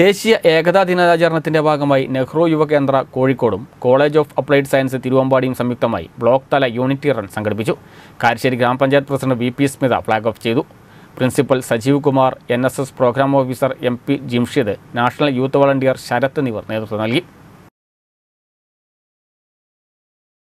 ദേശീയ ഏകതാ ദിനാചരണത്തിന്റെ ഭാഗമായി നെഹ്റു യുവകേന്ദ്ര കോഴിക്കോടും കോളേജ് ഓഫ് അപ്ലൈഡ് സയൻസ് തിരുവമ്പാടിയും സംയുക്തമായി ബ്ലോക്ക് തല യൂണിറ്റി റൺ സംഘടിപ്പിച്ചു കാരശ്ശേരി ഗ്രാമപഞ്ചായത്ത് president V P Smitha flag off ചെയ്തു principal Sajeev Kumar N programme officer M P ജിംഷിദ് national youth volunteer Sarath എന്നിവർ നേതൃത്വം നൽകി